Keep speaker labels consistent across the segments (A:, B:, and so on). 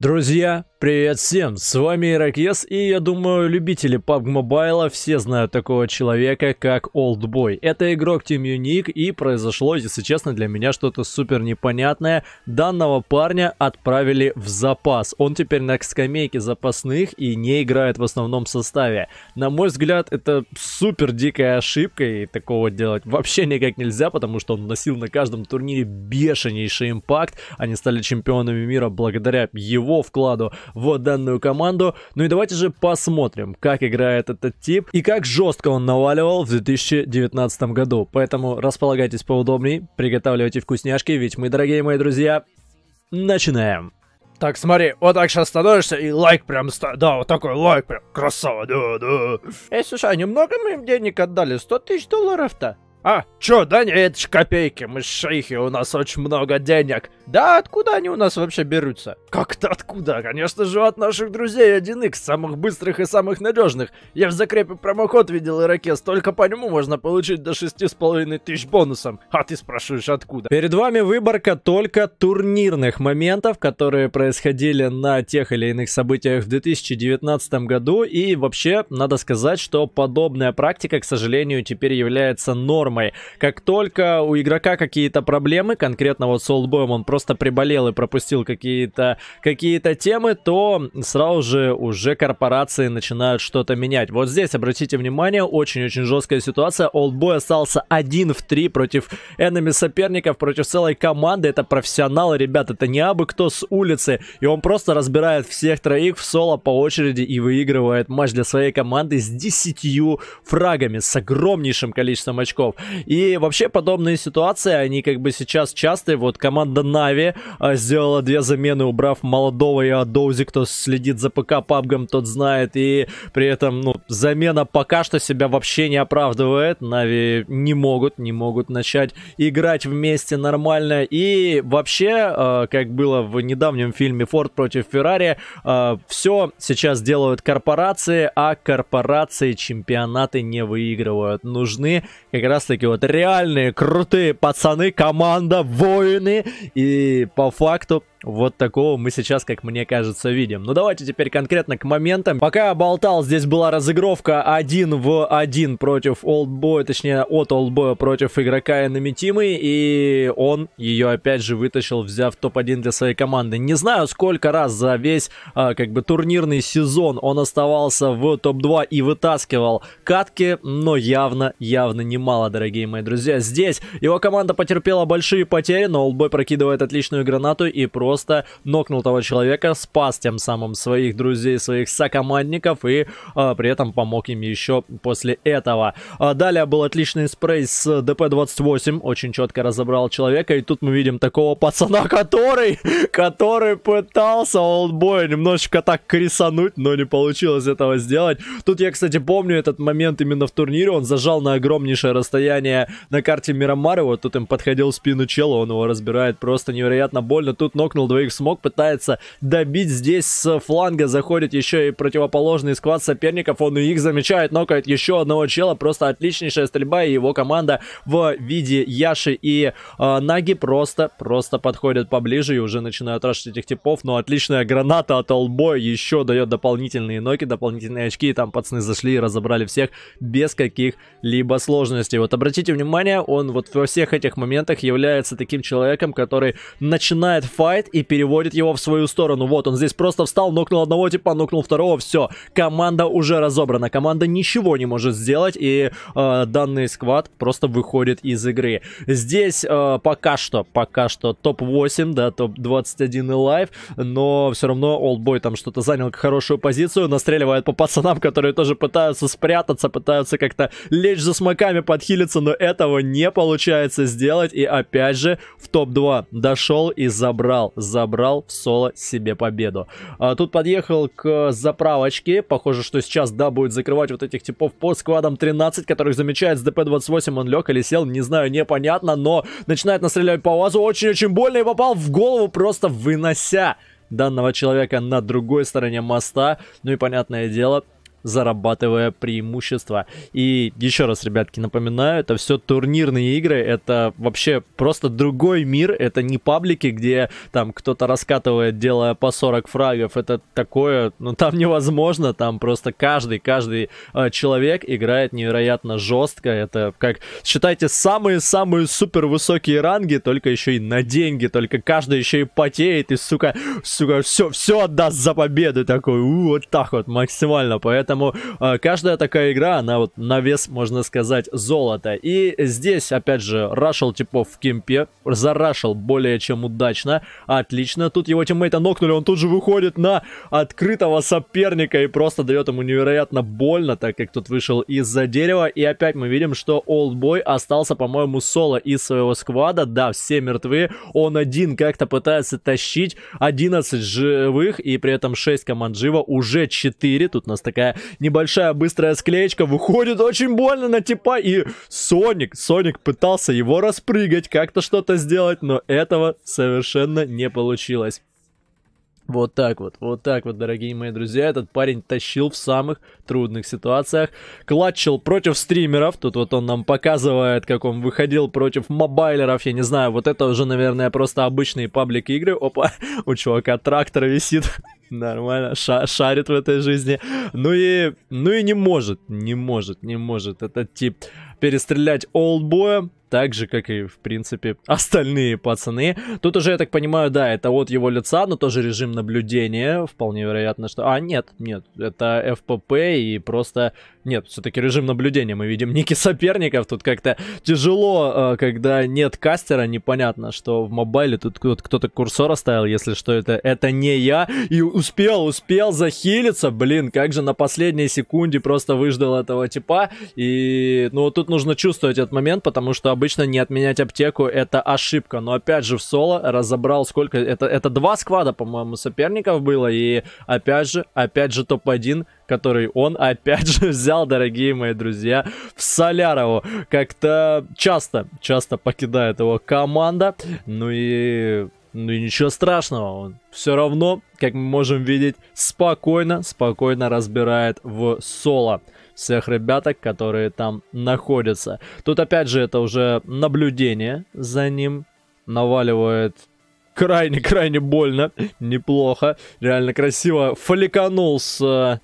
A: Друзья, Привет всем, с вами Иракес, и я думаю, любители PUBG Mobile все знают такого человека, как Олдбой. Это игрок Team Unique, и произошло, если честно, для меня что-то супер непонятное. Данного парня отправили в запас. Он теперь на скамейке запасных и не играет в основном составе. На мой взгляд, это супер дикая ошибка, и такого делать вообще никак нельзя, потому что он носил на каждом турнире бешенейший импакт. Они стали чемпионами мира благодаря его вкладу вот данную команду. Ну и давайте же посмотрим, как играет этот тип и как жестко он наваливал в 2019 году. Поэтому располагайтесь поудобнее, приготавливайте вкусняшки, ведь мы, дорогие мои друзья, начинаем. Так, смотри, вот так сейчас становишься и лайк прям ста... Да, вот такой лайк прям. Красава, да, да. Эй, слушай, а немного мы денег отдали? 100 тысяч долларов-то? А, чё, да не, это ж копейки, мы шейхи, у нас очень много денег. Да откуда они у нас вообще берутся? Как-то откуда? Конечно же от наших друзей 1x, самых быстрых и самых надежных. Я в закрепе промоход видел ирокез, только по нему можно получить до 6,5 тысяч бонусом. А ты спрашиваешь откуда? Перед вами выборка только турнирных моментов, которые происходили на тех или иных событиях в 2019 году. И вообще, надо сказать, что подобная практика, к сожалению, теперь является нормой. Как только у игрока какие-то проблемы, конкретно вот с Олдбоем он просто просто приболел и пропустил какие-то какие темы, то сразу же уже корпорации начинают что-то менять. Вот здесь, обратите внимание, очень-очень жесткая ситуация. Олдбой остался один в три против энеми соперников, против целой команды. Это профессионалы, ребят, это не абы кто с улицы. И он просто разбирает всех троих в соло по очереди и выигрывает матч для своей команды с 10 фрагами, с огромнейшим количеством очков. И вообще подобные ситуации, они как бы сейчас частые. Вот команда на Нави а, сделала две замены, убрав молодого и Адоузи, кто следит за ПК пабгом, тот знает. И при этом, ну, замена пока что себя вообще не оправдывает. Нави не могут, не могут начать играть вместе нормально. И вообще, а, как было в недавнем фильме Форд против Феррари, а, все сейчас делают корпорации, а корпорации чемпионаты не выигрывают. Нужны как раз таки вот реальные крутые пацаны, команда, воины и e Paul Facto вот такого мы сейчас, как мне кажется, видим. Ну давайте теперь конкретно к моментам. Пока я болтал, здесь была разыгровка один в один против Олдбоя, точнее от Олдбоя против игрока Энемитимы, и он ее опять же вытащил, взяв топ-1 для своей команды. Не знаю, сколько раз за весь а, как бы турнирный сезон он оставался в топ-2 и вытаскивал катки, но явно, явно немало, дорогие мои друзья. Здесь его команда потерпела большие потери, но Олдбой прокидывает отличную гранату и просто просто нокнул того человека, спас тем самым своих друзей, своих сокомандников и а, при этом помог им еще после этого. А, далее был отличный спрей с ДП-28, очень четко разобрал человека, и тут мы видим такого пацана, который, который пытался олдбоя немножечко так крисануть, но не получилось этого сделать. Тут я, кстати, помню этот момент именно в турнире, он зажал на огромнейшее расстояние на карте Мирамара, вот тут им подходил в спину чела, он его разбирает просто невероятно больно, тут нокнул нокнул, двоих смог, пытается добить здесь с фланга, заходит еще и противоположный склад соперников, он и их замечает, нокает еще одного чела, просто отличнейшая стрельба, и его команда в виде Яши и э, Наги просто, просто подходят поближе и уже начинают рашить этих типов, но ну, отличная граната от Олбой еще дает дополнительные ноки, дополнительные очки, и там пацаны зашли и разобрали всех без каких-либо сложностей. Вот обратите внимание, он вот во всех этих моментах является таким человеком, который начинает файт, и переводит его в свою сторону. Вот, он здесь просто встал, нокнул одного типа, нокнул второго, все. Команда уже разобрана, команда ничего не может сделать, и э, данный сквад просто выходит из игры. Здесь э, пока что, пока что топ-8, да, топ-21 и лайв, но все равно Олдбой там что-то занял хорошую позицию, настреливает по пацанам, которые тоже пытаются спрятаться, пытаются как-то лечь за смоками, подхилиться, но этого не получается сделать, и опять же в топ-2 дошел и забрал забрал в соло себе победу. А, тут подъехал к заправочке. Похоже, что сейчас, да, будет закрывать вот этих типов по складам 13, которых замечает с ДП-28. Он лег или сел, не знаю, непонятно, но начинает настрелять по лазу. Очень-очень больно и попал в голову, просто вынося данного человека на другой стороне моста. Ну и понятное дело, зарабатывая преимущество. И еще раз, ребятки, напоминаю, это все турнирные игры, это вообще просто другой мир, это не паблики, где там кто-то раскатывает, делая по 40 фрагов, это такое, ну там невозможно, там просто каждый, каждый э, человек играет невероятно жестко, это как, считайте, самые-самые супер высокие ранги, только еще и на деньги, только каждый еще и потеет, и, сука, сука, все, все отдаст за победу, такой, у, вот так вот максимально, поэтому поэтому э, каждая такая игра, она вот на вес, можно сказать, золота. И здесь, опять же, рашил типов в кемпе, зарашил более чем удачно, отлично. Тут его тиммейта нокнули, он тут же выходит на открытого соперника и просто дает ему невероятно больно, так как тут вышел из-за дерева. И опять мы видим, что Олдбой остался, по-моему, соло из своего сквада. Да, все мертвы, он один как-то пытается тащить 11 живых, и при этом 6 команд живо уже 4. Тут у нас такая небольшая быстрая склеечка, выходит очень больно на типа, и Соник, Соник пытался его распрыгать, как-то что-то сделать, но этого совершенно не получилось. Вот так вот, вот так вот, дорогие мои друзья, этот парень тащил в самых трудных ситуациях, клатчил против стримеров, тут вот он нам показывает, как он выходил против мобайлеров, я не знаю, вот это уже, наверное, просто обычные паблик игры, опа, у чувака трактор висит, Нормально, ша шарит в этой жизни. Ну и, ну и не может, не может, не может этот тип перестрелять олдбоя, так же, как и, в принципе, остальные пацаны. Тут уже, я так понимаю, да, это от его лица, но тоже режим наблюдения, вполне вероятно, что... А, нет, нет, это FPP и просто нет, все-таки режим наблюдения. Мы видим ники соперников. Тут как-то тяжело, э, когда нет кастера. Непонятно, что в мобайле тут кто-то курсор оставил, если что, это, это не я. И успел, успел захилиться. Блин, как же на последней секунде просто выждал этого типа. И, ну, тут нужно чувствовать этот момент, потому что обычно не отменять аптеку это ошибка. Но опять же, в соло разобрал сколько... Это, это два сквада, по-моему, соперников было. И опять же, опять же топ-1 который он опять же взял, дорогие мои друзья, в Солярову. Как-то часто, часто покидает его команда. Ну и ну и ничего страшного, он все равно, как мы можем видеть, спокойно, спокойно разбирает в соло всех ребяток, которые там находятся. Тут опять же это уже наблюдение за ним наваливает крайне-крайне больно, неплохо, реально красиво фаликанул с э,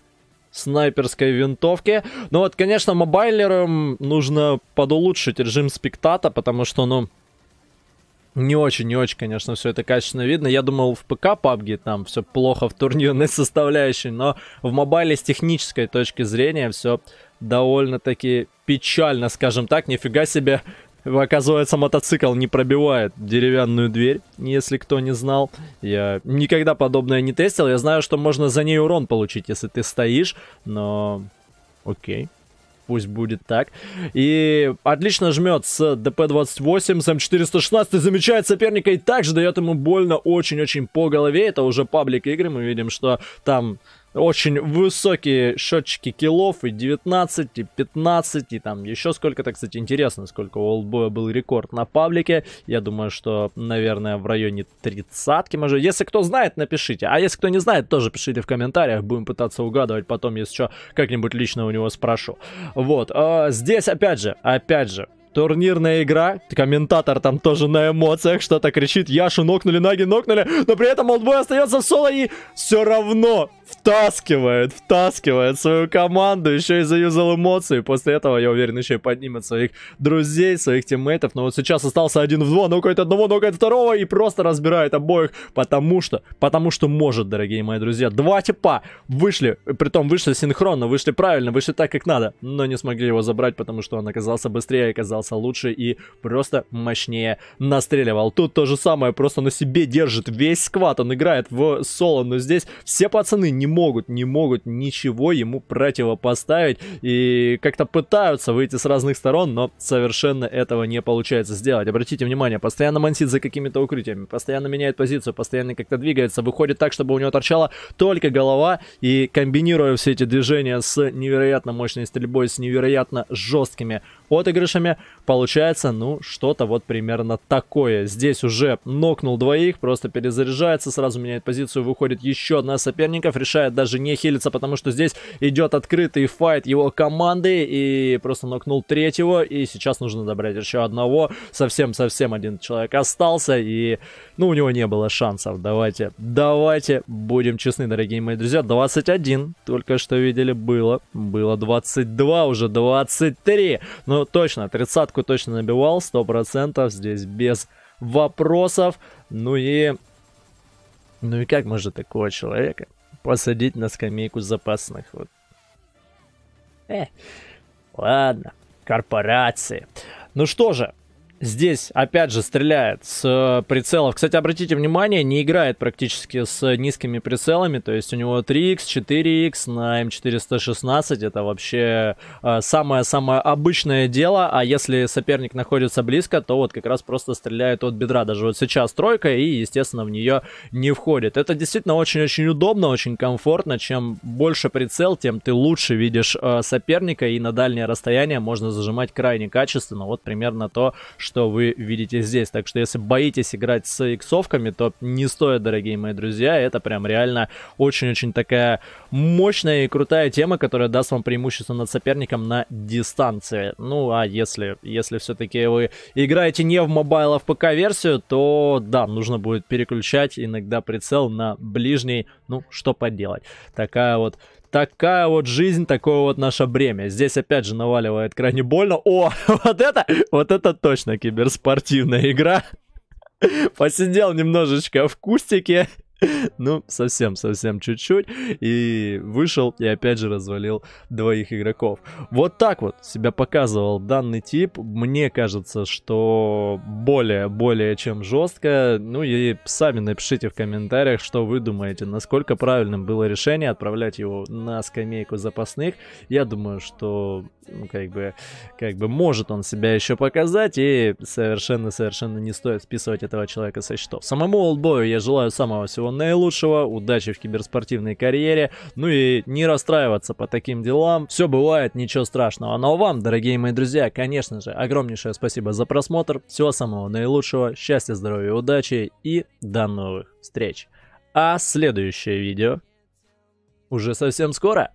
A: снайперской винтовки. Ну вот, конечно, мобайлерам нужно подулучшить режим спектата, потому что, ну, не очень, не очень, конечно, все это качественно видно. Я думал, в ПК пабге там все плохо в турнирной составляющей, но в мобайле с технической точки зрения все довольно-таки печально, скажем так. Нифига себе, Оказывается, мотоцикл не пробивает деревянную дверь, если кто не знал. Я никогда подобное не тестил. Я знаю, что можно за ней урон получить, если ты стоишь, но... Окей. Пусть будет так. И отлично жмет с ДП-28, с М416 замечает соперника и также дает ему больно очень-очень по голове. Это уже паблик игры, мы видим, что там очень высокие счетчики киллов и 19, и 15, и там еще сколько-то, кстати, интересно, сколько у Олдбоя был рекорд на паблике. Я думаю, что, наверное, в районе 30 может. Если кто знает, напишите. А если кто не знает, тоже пишите в комментариях. Будем пытаться угадывать потом, если что, как-нибудь лично у него спрошу. Вот. А, здесь, опять же, опять же, турнирная игра. Комментатор там тоже на эмоциях что-то кричит. Яшу нокнули, ноги нокнули. Но при этом Олдбой остается соло и все равно втаскивает, втаскивает свою команду, еще и заюзал эмоции. После этого, я уверен, еще и поднимет своих друзей, своих тиммейтов. Но вот сейчас остался один в два, нокает одного, нокает второго и просто разбирает обоих, потому что, потому что может, дорогие мои друзья. Два типа вышли, притом вышли синхронно, вышли правильно, вышли так, как надо, но не смогли его забрать, потому что он оказался быстрее, оказался лучше и просто мощнее настреливал. Тут то же самое, просто на себе держит весь сквад, он играет в соло, но здесь все пацаны не могут, не могут ничего ему противопоставить и как-то пытаются выйти с разных сторон, но совершенно этого не получается сделать. Обратите внимание, постоянно мансит за какими-то укрытиями, постоянно меняет позицию, постоянно как-то двигается, выходит так, чтобы у него торчала только голова и комбинируя все эти движения с невероятно мощной стрельбой, с невероятно жесткими отыгрышами. Получается, ну, что-то вот примерно такое. Здесь уже нокнул двоих, просто перезаряжается, сразу меняет позицию, выходит еще одна соперников, решает даже не хилиться, потому что здесь идет открытый файт его команды, и просто нокнул третьего, и сейчас нужно добрать еще одного. Совсем-совсем один человек остался, и, ну, у него не было шансов. Давайте, давайте будем честны, дорогие мои друзья. 21 только что видели было, было 22, уже 23. Но ну точно, тридцатку точно набивал, сто процентов здесь без вопросов. Ну и... Ну и как можно такого человека посадить на скамейку запасных? Вот. Э, ладно, корпорации. Ну что же, здесь, опять же, стреляет с э, прицелов. Кстати, обратите внимание, не играет практически с низкими прицелами, то есть у него 3 x 4 x на m эм 416 это вообще э, самое-самое обычное дело, а если соперник находится близко, то вот как раз просто стреляет от бедра, даже вот сейчас тройка, и, естественно, в нее не входит. Это действительно очень-очень удобно, очень комфортно, чем больше прицел, тем ты лучше видишь э, соперника, и на дальнее расстояние можно зажимать крайне качественно, вот примерно то, что что вы видите здесь. Так что если боитесь играть с иксовками, то не стоит, дорогие мои друзья. Это прям реально очень-очень такая мощная и крутая тема, которая даст вам преимущество над соперником на дистанции. Ну, а если, если все-таки вы играете не в мобайл, а в ПК-версию, то да, нужно будет переключать иногда прицел на ближний. Ну, что поделать. Такая вот такая вот жизнь, такое вот наше бремя. Здесь опять же наваливает крайне больно. О, вот это, вот это точно киберспортивная игра. Посидел немножечко в кустике, Ну, совсем-совсем чуть-чуть. И вышел и опять же развалил двоих игроков. Вот так вот себя показывал данный тип. Мне кажется, что более-более чем жестко. Ну и сами напишите в комментариях, что вы думаете. Насколько правильным было решение отправлять его на скамейку запасных. Я думаю, что ну, как бы, как бы может он себя еще показать, и совершенно-совершенно не стоит списывать этого человека со счетов. Самому Олдбою я желаю самого всего наилучшего, удачи в киберспортивной карьере, ну и не расстраиваться по таким делам. Все бывает, ничего страшного. Но вам, дорогие мои друзья, конечно же, огромнейшее спасибо за просмотр, всего самого наилучшего, счастья, здоровья, удачи и до новых встреч. А следующее видео уже совсем скоро.